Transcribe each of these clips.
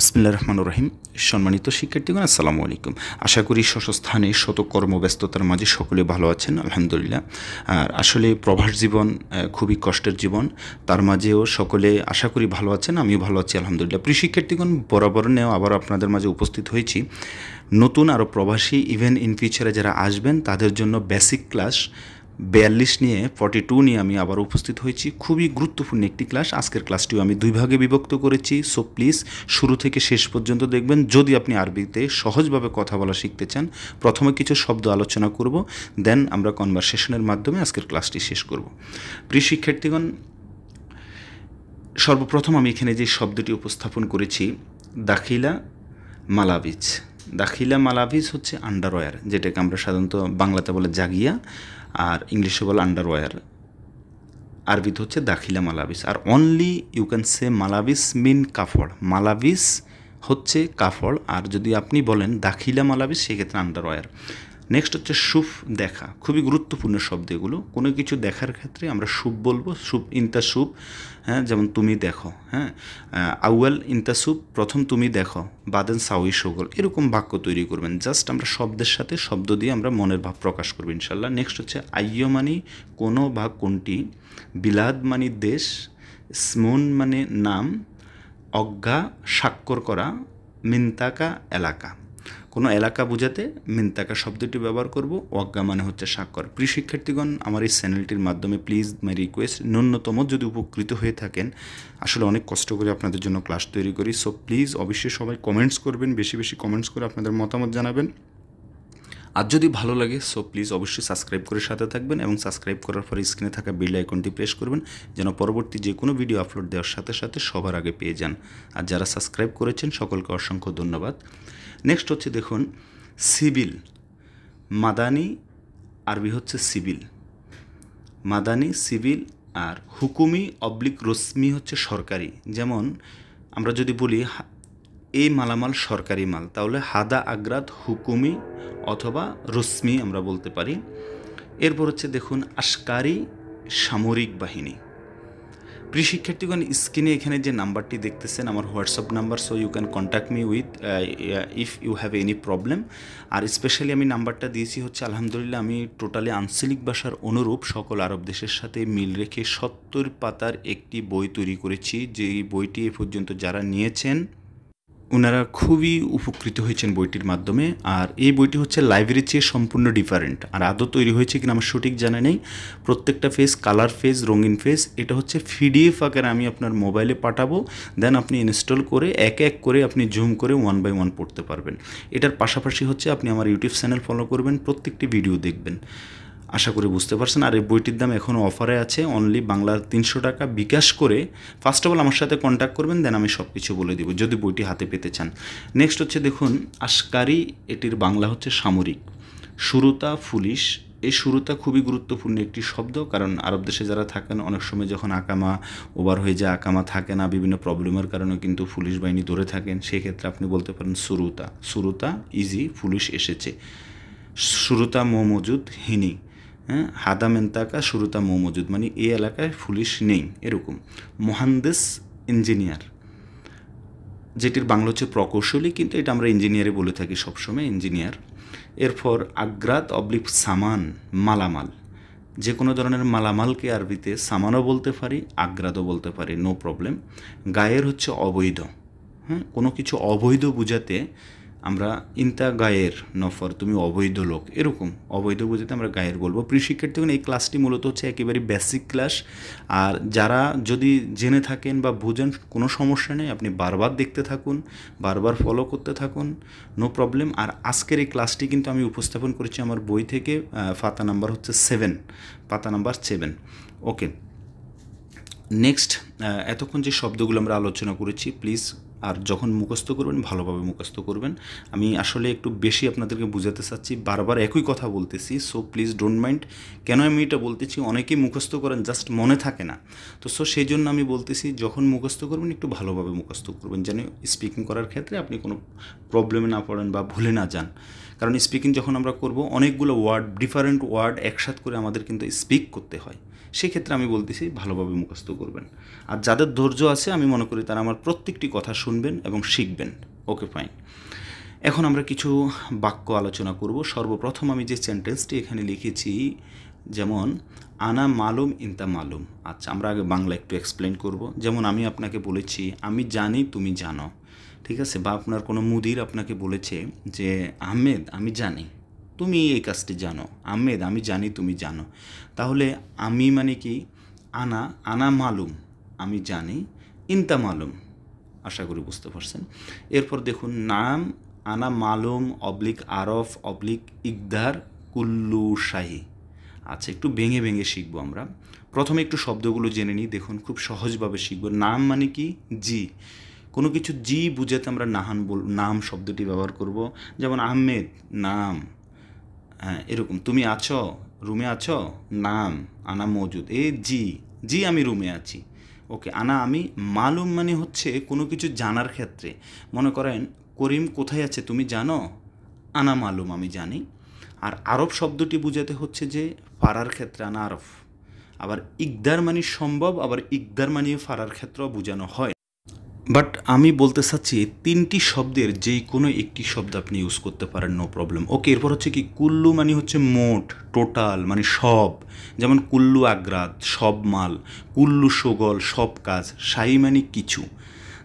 বিসমুল্লা রহমান রহিম সম্মানিত শিক্ষার্থীগণ আসসালামু আলাইকুম আশা করি স্বস্থানে শত কর্মব্যস্ততার মাঝে সকলে ভালো আছেন আলহামদুলিল্লাহ আর আসলে প্রভাস জীবন খুবই কষ্টের জীবন তার মাঝেও সকলে আশা করি ভালো আছেন আমিও ভালো আছি আলহামদুলিল্লাহ প্রিয় শিক্ষার্থীগণ বরাবর নেও আবার আপনাদের মাঝে উপস্থিত হয়েছি নতুন আরও প্রবাসী ইভেন ইন ফিউচারে যারা আসবেন তাদের জন্য বেসিক ক্লাস বিয়াল্লিশ নিয়ে ফর্টি টু নিয়ে আমি আবার উপস্থিত হয়েছি খুবই গুরুত্বপূর্ণ একটি ক্লাস আজকের ক্লাসটিও আমি দুই ভাগে বিভক্ত করেছি সো প্লিজ শুরু থেকে শেষ পর্যন্ত দেখবেন যদি আপনি আরবিতে সহজভাবে কথা বলা শিখতে চান প্রথমে কিছু শব্দ আলোচনা করব দেন আমরা কনভারসেশনের মাধ্যমে আজকের ক্লাসটি শেষ করব প্রিয় শিক্ষার্থীগণ সর্বপ্রথম আমি এখানে যে শব্দটি উপস্থাপন করেছি দাখিলা মালাবিজ দাখিলা মালাভিস হচ্ছে আন্ডারওয়্যার যেটাকে আমরা সাধারণত বাংলাতে বলে জাগিয়া আর ইংলিশে বলে আন্ডারওয়্যার আরবিতে হচ্ছে দাখিলা মালাবিস আর অনলি ইউ ক্যান সে মালাবিস মিন কাফড় মালাবিস হচ্ছে কাফড় আর যদি আপনি বলেন দাখিলা মালাবিস সেক্ষেত্রে আন্ডারওয়্যার নেক্সট হচ্ছে সুফ দেখা খুবই গুরুত্বপূর্ণ শব্দ এগুলো কোনো কিছু দেখার ক্ষেত্রে আমরা সুপ বলবো সুপ ইনতা সুপ হ্যাঁ যেমন তুমি দেখো হ্যাঁ আউয়াল ইনতা সুপ প্রথম তুমি দেখো বাদেন সাউই সগল এরকম বাক্য তৈরি করবেন জাস্ট আমরা শব্দের সাথে শব্দ দিয়ে আমরা মনের ভাব প্রকাশ করবো ইনশাল্লাহ নেক্সট হচ্ছে আয়্য মানি কোনো বা কোনটি বিলাদ মানি দেশ স্মন মানে নাম অজ্ঞা স্বাক্ষর করা মিন্তাকা এলাকা কোনো এলাকা বোঝাতে মিনতাকা শব্দটি ব্যবহার করব অজ্ঞা মানে হচ্ছে স্বাক্ষর প্রিয় শিক্ষার্থীগণ আমার এই চ্যানেলটির মাধ্যমে প্লিজ মাই রিকোয়েস্ট ন্যূনতম যদি উপকৃত হয়ে থাকেন আসলে অনেক কষ্ট করে আপনাদের জন্য ক্লাস তৈরি করি সো প্লিজ অবশ্যই সবাই কমেন্টস করবেন বেশি বেশি কমেন্টস করে আপনাদের মতামত জানাবেন আর যদি ভালো লাগে সো প্লিজ অবশ্যই সাবস্ক্রাইব করে সাথে থাকবেন এবং সাবস্ক্রাইব করার পরে স্ক্রিনে থাকা বেল আইকনটি প্রেস করবেন যেন পরবর্তী যে কোনো ভিডিও আপলোড দেওয়ার সাথে সাথে সবার আগে পেয়ে যান আর যারা সাবস্ক্রাইব করেছেন সকলকে অসংখ্য ধন্যবাদ নেক্সট হচ্ছে দেখুন সিভিল মাদানি আরবি হচ্ছে সিভিল মাদানি সিভিল আর হুকুমি অবলিক রশ্মি হচ্ছে সরকারি যেমন আমরা যদি বলি এই মালামাল সরকারি মাল তাহলে হাদা আগ্রাত হুকুমি অথবা রশ্মি আমরা বলতে পারি এরপর হচ্ছে দেখুন আশকারি সামরিক বাহিনী প্রি শিক্ষার্থীগণ স্ক্রিনে এখানে যে নাম্বারটি দেখতেছেন আমার WhatsApp number so you can contact me with if you have any problem আর স্পেশালি আমি নাম্বারটা দিয়েছি হচ্ছে আলহামদুলিল্লাহ আমি টোটালি আঞ্চলিক ভাষার অনুরূপ সকল আরব দেশের সাথে মিল রেখে সত্তর পাতার একটি বই তৈরি করেছি যে বইটি এ পর্যন্ত যারা নিয়েছেন ওনারা খুবই উপকৃত হয়েছেন বইটির মাধ্যমে আর এই বইটি হচ্ছে লাইব্রেরির চেয়ে সম্পূর্ণ ডিফারেন্ট আর আদৌ তৈরি হয়েছে কিনা আমার সঠিক জানা নেই প্রত্যেকটা ফেস কালার ফেস রঙিন ফেস এটা হচ্ছে ফিডিএফ আকারে আমি আপনার মোবাইলে পাঠাবো দেন আপনি ইনস্টল করে এক এক করে আপনি জুম করে ওয়ান বাই ওয়ান পড়তে পারবেন এটার পাশাপাশি হচ্ছে আপনি আমার ইউটিউব চ্যানেল ফলো করবেন প্রত্যেকটি ভিডিও দেখবেন আশা করি বুঝতে পারছেন আর এই বইটির দাম এখনও অফারে আছে অনলি বাংলার তিনশো টাকা বিকাশ করে ফার্স্ট অফ অল আমার সাথে কন্ট্যাক্ট করবেন দেন আমি সব কিছু বলে দেবো যদি বইটি হাতে পেতে চান নেক্সট হচ্ছে দেখুন আশকারি এটির বাংলা হচ্ছে সামরিক সুরতা ফুলিশ এই শুরুটা খুবই গুরুত্বপূর্ণ একটি শব্দ কারণ আরব দেশে যারা থাকেন অনেক সময় যখন আকামা ওভার হয়ে যায় আকামা থাকে না বিভিন্ন প্রবলেমের কারণে কিন্তু পুলিশ বাহিনী ধরে থাকেন সেক্ষেত্রে আপনি বলতে পারেন সুরুতা সুরুতা ইজি পুলিশ এসেছে সুরুতা মমজুদ হিনি হ্যাঁ হাদা মেন্তাকা শুরুতা মৌমজুদ মানে এই এলাকায় পুলিশ নেই এরকম মহান্দেস ইঞ্জিনিয়ার যেটির বাংলা হচ্ছে প্রকৌশলী কিন্তু এটা আমরা ইঞ্জিনিয়ারে বলে থাকি সবসময় ইঞ্জিনিয়ার এরপর আগ্রাত অবলিক সামান মালামাল যে কোনো ধরনের মালামালকে আরবিতে সামানও বলতে পারি আগ্রাদও বলতে পারি নো প্রবলেম গায়ের হচ্ছে অবৈধ হ্যাঁ কোনো কিছু অবৈধ বোঝাতে আমরা ইন্তা গায়ের নফর তুমি অবৈধ লোক এরকম অবৈধ বুঝতে আমরা গায়ের বলবো প্রিশিক্ষার্থী এই ক্লাসটি মূলত হচ্ছে একেবারে বেসিক ক্লাস আর যারা যদি জেনে থাকেন বা বুঝেন কোনো সমস্যা নেই আপনি বারবার দেখতে থাকুন বারবার ফলো করতে থাকুন নো প্রবলেম আর আজকের এই ক্লাসটি কিন্তু আমি উপস্থাপন করেছি আমার বই থেকে পাতা নাম্বার হচ্ছে সেভেন পাতা নাম্বার সেভেন ওকে নেক্সট এতক্ষণ যে শব্দগুলো আমরা আলোচনা করেছি প্লিজ আর যখন মুখস্থ করবেন ভালোভাবে মুখস্থ করবেন আমি আসলে একটু বেশি আপনাদেরকে বুঝাতে চাচ্ছি বারবার একই কথা বলতেছি সো প্লিজ ডোন্ট মাইন্ড কেন আমি এটা বলতেছি অনেকেই মুখস্থ করেন জাস্ট মনে থাকে না তো সো সেই জন্য আমি বলতেছি যখন মুখস্থ করবেন একটু ভালোভাবে মুখস্থ করবেন যেন স্পিকিং করার ক্ষেত্রে আপনি কোনো প্রবলেমে না পড়েন বা ভুলে না যান কারণ স্পিকিং যখন আমরা করব অনেকগুলো ওয়ার্ড ডিফারেন্ট ওয়ার্ড একসাথ করে আমাদের কিন্তু স্পিক করতে হয় সেক্ষেত্রে আমি বলতেছি ভালোভাবে মুখস্থ করবেন আর যাদের ধৈর্য আছে আমি মনে করি তারা আমার প্রত্যেকটি কথা শুনবেন এবং শিখবেন ওকে ফাইন এখন আমরা কিছু বাক্য আলোচনা করব সর্বপ্রথম আমি যে সেন্টেন্সটি এখানে লিখেছি যেমন আনা মালুম ইনতা মালুম আচ্ছা আমরা আগে বাংলা একটু এক্সপ্লেন করব যেমন আমি আপনাকে বলেছি আমি জানি তুমি জানো ঠিক আছে বা আপনার কোনো মুদির আপনাকে বলেছে যে আহমেদ আমি জানি তুমি এই কাজটি জানো আহমেদ আমি জানি তুমি জানো তাহলে আমি মানে কি আনা আনা মালুম আমি জানি ইনতা মালুম আশা করি বুঝতে পারছেন এরপর দেখুন নাম আনা মালুম অবলিক আরফ অবলিক ইকদার কুল্লু শাহি আচ্ছা একটু ভেঙে ভেঙে শিখবো আমরা প্রথমে একটু শব্দগুলো জেনে নিই দেখুন খুব সহজভাবে শিখব নাম মানে কি জি কোনো কিছু জি বুঝাতে আমরা নাহান বল নাম শব্দটি ব্যবহার করব যেমন আহমেদ নাম হ্যাঁ এরকম তুমি আছো রুমে আছো নাম আনা মজুদ এ জি জি আমি রুমে আছি ওকে আনা আমি মালুম মানে হচ্ছে কোনো কিছু জানার ক্ষেত্রে মনে করেন করিম কোথায় আছে তুমি জানো আনা মালুম আমি জানি আর আরব শব্দটি বোঝাতে হচ্ছে যে ফারার ক্ষেত্রে আনা আরফ আবার ইকদার মানে সম্ভব আবার ইকদার মানিয়ে ফারার ক্ষেত্রেও বোঝানো হয় বাট আমি বলতে চাচ্ছি তিনটি শব্দের যে কোনো একটি শব্দ আপনি ইউজ করতে পারেন নো প্রবলেম ওকে এরপর হচ্ছে কি কুল্লু মানে হচ্ছে মোট টোটাল মানে সব যেমন কুল্লু আগ্রাত সব মাল কুল্লু সগল সব কাজ সাই মানে কিছু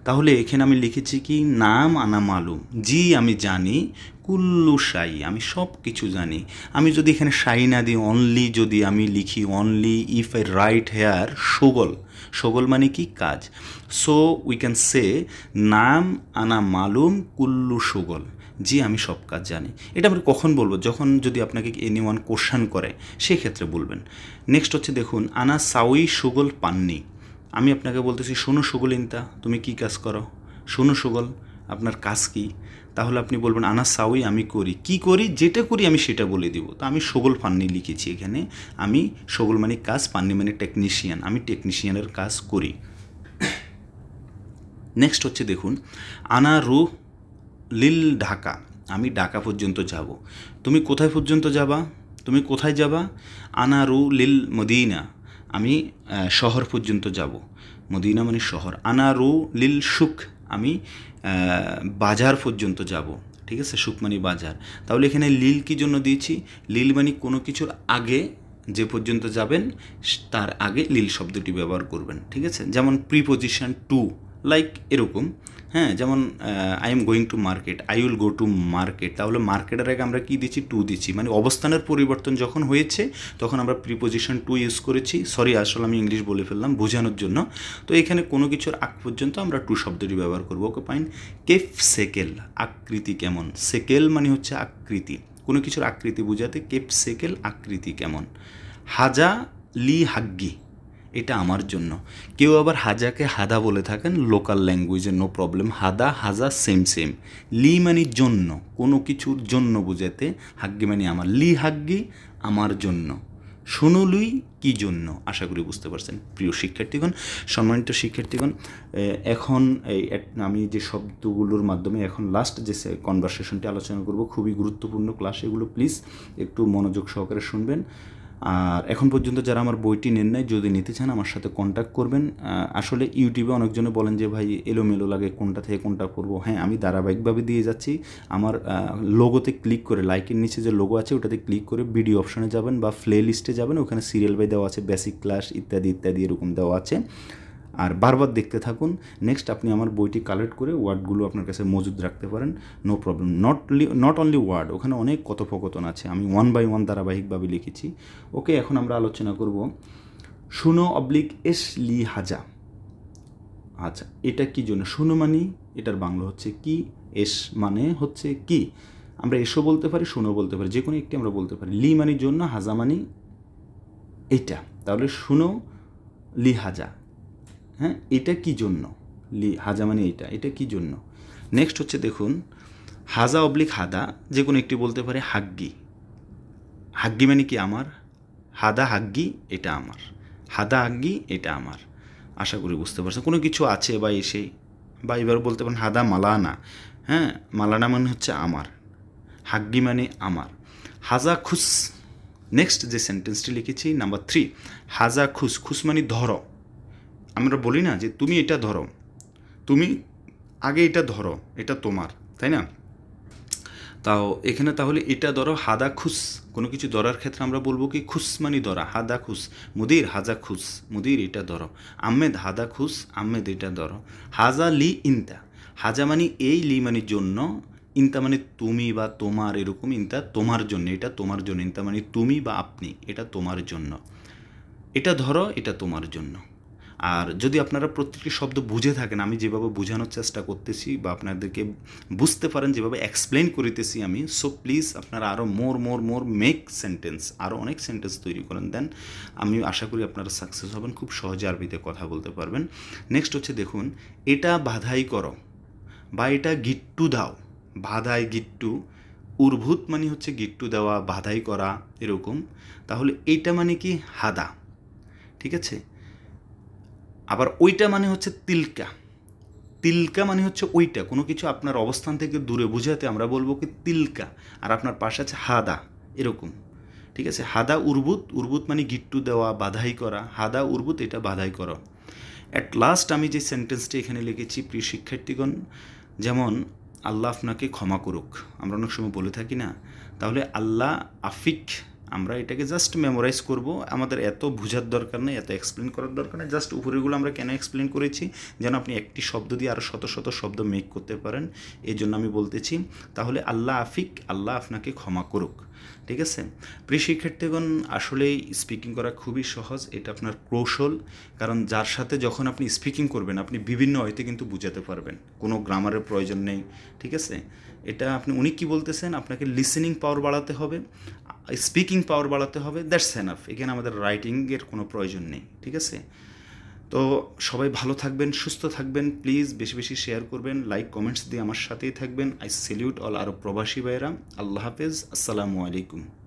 তাহলে এখানে আমি লিখেছি কি নাম আনা মালুম জি আমি জানি কুল্লু সাই আমি সব কিছু জানি আমি যদি এখানে সাই না দিই অনলি যদি আমি লিখি only if I write here সোগল সোগল মানে কি কাজ সো উই ক্যান সে নাম আনা মালুম কুল্লু সোগল জি আমি সব কাজ জানি এটা আমি কখন বলবো যখন যদি আপনাকে এনি ওয়ান কোশ্চান করে সেক্ষেত্রে বলবেন নেক্সট হচ্ছে দেখুন আনা সাউই সুগল পাননি আমি আপনাকে বলতেছি শোনো সুগলিনতা তুমি কি কাজ করো শোনো সুগল আপনার কাজ কি তাহলে আপনি বলবেন আনা সাউই আমি করি কি করি যেটা করি আমি সেটা বলে দিব তো আমি সগল পান্নি লিখেছি এখানে আমি সগল মানে কাজ পান্নি মানে টেকনিশিয়ান আমি টেকনিশিয়ানের কাজ করি নেক্সট হচ্ছে দেখুন আনা রু লিল ঢাকা আমি ঢাকা পর্যন্ত যাব তুমি কোথায় পর্যন্ত যাবা তুমি কোথায় যাবা আনা রু লিল মদিনা আমি শহর পর্যন্ত যাব মদিনা মানে শহর আনারু লিল সুখ আমি বাজার পর্যন্ত যাব ঠিক আছে সুখ মানে বাজার তাহলে এখানে লিল কি জন্য দিয়েছি লিল মানে কোনো কিছুর আগে যে পর্যন্ত যাবেন তার আগে লীল শব্দটি ব্যবহার করবেন ঠিক আছে যেমন প্রিপোজিশন টু লাইক এরকম হ্যাঁ যেমন I am going to market I will go to market তাহলে মার্কেটের আগে আমরা কী দিচ্ছি টু দিচ্ছি মানে অবস্থানের পরিবর্তন যখন হয়েছে তখন আমরা প্রিপোজিশন টু ইউজ করেছি সরি আসলে আমি ইংলিশ বলে ফেললাম বোঝানোর জন্য তো এখানে কোনো কিছুর আগ পর্যন্ত আমরা টু শব্দটি ব্যবহার করবো ওকে পাইন কেফ সেকেল আকৃতি কেমন সেকেল মানে হচ্ছে আকৃতি কোনো কিছুর আকৃতি বোঝাতে কেপ সেকেল আকৃতি কেমন হাজা লি হাগ্গি এটা আমার জন্য কেউ আবার হাজাকে হাদা বলে থাকেন লোকাল ল্যাঙ্গুয়েজে নো প্রবলেম হাদা হাজা সেম সেম লি মানে জন্য কোনো কিছুর জন্য বুঝাতে হাগ্গি মানে আমার লি হাগ্গি আমার জন্য সোনলুই কি জন্য আশা করি বুঝতে পারছেন প্রিয় শিক্ষার্থীগণ সম্মানিত শিক্ষার্থীগণ এখন এই আমি যে শব্দগুলোর মাধ্যমে এখন লাস্ট যে কনভারসেশনটি আলোচনা করব খুবই গুরুত্বপূর্ণ ক্লাস এগুলো প্লিজ একটু মনোযোগ সহকারে শুনবেন আর এখন পর্যন্ত যারা আমার বইটি নেন নাই যদি নিতে চান আমার সাথে কন্ট্যাক্ট করবেন আসলে ইউটিউবে অনেকজনে বলেন যে ভাই এলোমেলো লাগে কোনটা থেকে কোনটা করবো হ্যাঁ আমি ধারাবাহিকভাবে দিয়ে যাচ্ছি আমার লোগোতে ক্লিক করে লাইকের নিচে যে লোগো আছে ওটাতে ক্লিক করে ভিডিও অপশনে যাবেন বা প্লে লিস্টে যাবেন ওখানে সিরিয়াল বাই দেওয়া আছে বেসিক ক্লাস ইত্যাদি ইত্যাদি এরকম দেওয়া আছে আর বারবার দেখতে থাকুন নেক্সট আপনি আমার বইটি কালেক্ট করে ওয়ার্ডগুলো আপনার কাছে মজুদ রাখতে পারেন no problem not not only word ওখানে অনেক কথোপকথন আছে আমি ওয়ান বাই ওয়ান ধারাবাহিকভাবে লিখেছি ওকে এখন আমরা আলোচনা করব শুনো অবলিক এস লি হাজা আচ্ছা এটা কি জন্য শুনো মানি এটার বাংলা হচ্ছে কি এস মানে হচ্ছে কি আমরা এসো বলতে পারি শুনো বলতে পারি যে কোনো একটি আমরা বলতে পারি লি মানির জন্য হাজা মানি এটা তাহলে শুনো লি হাজা হ্যাঁ এটা কি জন্য লি হাজা মানে এটা এটা কি জন্য নেক্সট হচ্ছে দেখুন হাজা অবলিক হাদা যে কোনো একটি বলতে পারে হাগ্গি হাগ্গি মানে কি আমার হাদা হাগ্গি এটা আমার হাদা হাগ্গি এটা আমার আশা করি বুঝতে পারছেন কোনো কিছু আছে বা এসে বা এবার বলতে পারেন হাদা মালানা হ্যাঁ মালানা মানে হচ্ছে আমার হাগ্গি মানে আমার হাজা খুস নেক্সট যে সেন্টেন্সটি লিখেছি নাম্বার থ্রি হাজা খুস খুস মানে ধরো আমরা বলি না যে তুমি এটা ধরো তুমি আগে এটা ধরো এটা তোমার তাই না তাও এখানে তাহলে এটা ধরো হাদা খুস কোনো কিছু ধরার ক্ষেত্রে আমরা বলবো কি খুস মানে ধরা হাদা খুস মুদির হাজা খুস মুদির এটা ধরো আহমেদ হাদা খুস আহমেদ এটা ধরো হাজা লি ইন্তা হাজা মানে এই লি মানে জন্য ইন্তা মানে তুমি বা তোমার এরকম ইন্তা তোমার জন্য এটা তোমার জন্য ইন্তা মানে তুমি বা আপনি এটা তোমার জন্য এটা ধরো এটা তোমার জন্য আর যদি আপনারা প্রত্যেকটি শব্দ বুঝে থাকেন আমি যেভাবে বোঝানোর চেষ্টা করতেছি বা আপনাদেরকে বুঝতে পারেন যেভাবে এক্সপ্লেন করিতেছি আমি সো প্লিজ আপনারা আরও মোর মোর মোর মেক সেন্টেন্স আরও অনেক সেন্টেন্স তৈরি করেন দেন আমি আশা করি আপনারা সাকসেস হবেন খুব সহজে আরবিতে কথা বলতে পারবেন নেক্সট হচ্ছে দেখুন এটা বাধাই করো বা এটা গিট্টু দাও বাধাই গিট্টু উর্ভুত মানে হচ্ছে গিট্টু দেওয়া বাধাই করা এরকম তাহলে এইটা মানে কি হাদা ঠিক আছে আবার ওইটা মানে হচ্ছে তিলকা তিলকা মানে হচ্ছে ওইটা কোনো কিছু আপনার অবস্থান থেকে দূরে বোঝাতে আমরা বলবো কি তিলকা আর আপনার পাশে আছে হাদা এরকম ঠিক আছে হাদা উর্বুত উর্বুত মানে গিট্টু দেওয়া বাধাই করা হাদা উর্বুত এটা বাধাই করা অ্যাট লাস্ট আমি যে সেন্টেন্সটি এখানে লিখেছি প্রিয় শিক্ষার্থীগণ যেমন আল্লাহ আপনাকে ক্ষমা করুক আমরা অনেক সময় বলে থাকি না তাহলে আল্লাহ আফিক আমরা এটাকে জাস্ট মেমোরাইজ করব আমাদের এত বোঝার দরকার নেই এত এক্সপ্লেন করার দরকার নেই জাস্ট উপরেগুলো আমরা কেন এক্সপ্লেন করেছি যেন আপনি একটি শব্দ দিয়ে আরও শত শত শব্দ মেক করতে পারেন এই জন্য আমি বলতেছি তাহলে আল্লাহ আফিক আল্লাহ আপনাকে ক্ষমা করুক ঠিক আছে প্রিয় শিক্ষার্থীগণ আসলে স্পিকিং করা খুবই সহজ এটা আপনার কৌশল কারণ যার সাথে যখন আপনি স্পিকিং করবেন আপনি বিভিন্ন অয়তে কিন্তু বুঝাতে পারবেন কোনো গ্রামারের প্রয়োজন নেই ঠিক আছে এটা আপনি উনি কী বলতেছেন আপনাকে লিসেনিং পাওয়ার বাড়াতে হবে স্পিকিং পাওয়ার বাড়াতে হবে দ্যাটস এনাফ এখানে আমাদের রাইটিংয়ের কোনো প্রয়োজন নেই ঠিক আছে তো সবাই ভালো থাকবেন সুস্থ থাকবেন প্লিজ বেশি বেশি শেয়ার করবেন লাইক কমেন্টস দিয়ে আমার সাথেই থাকবেন আই সেলিউট অল আরব প্রবাসী ভাইয়েরা আল্লাহ হাফেজ আসসালামু আলাইকুম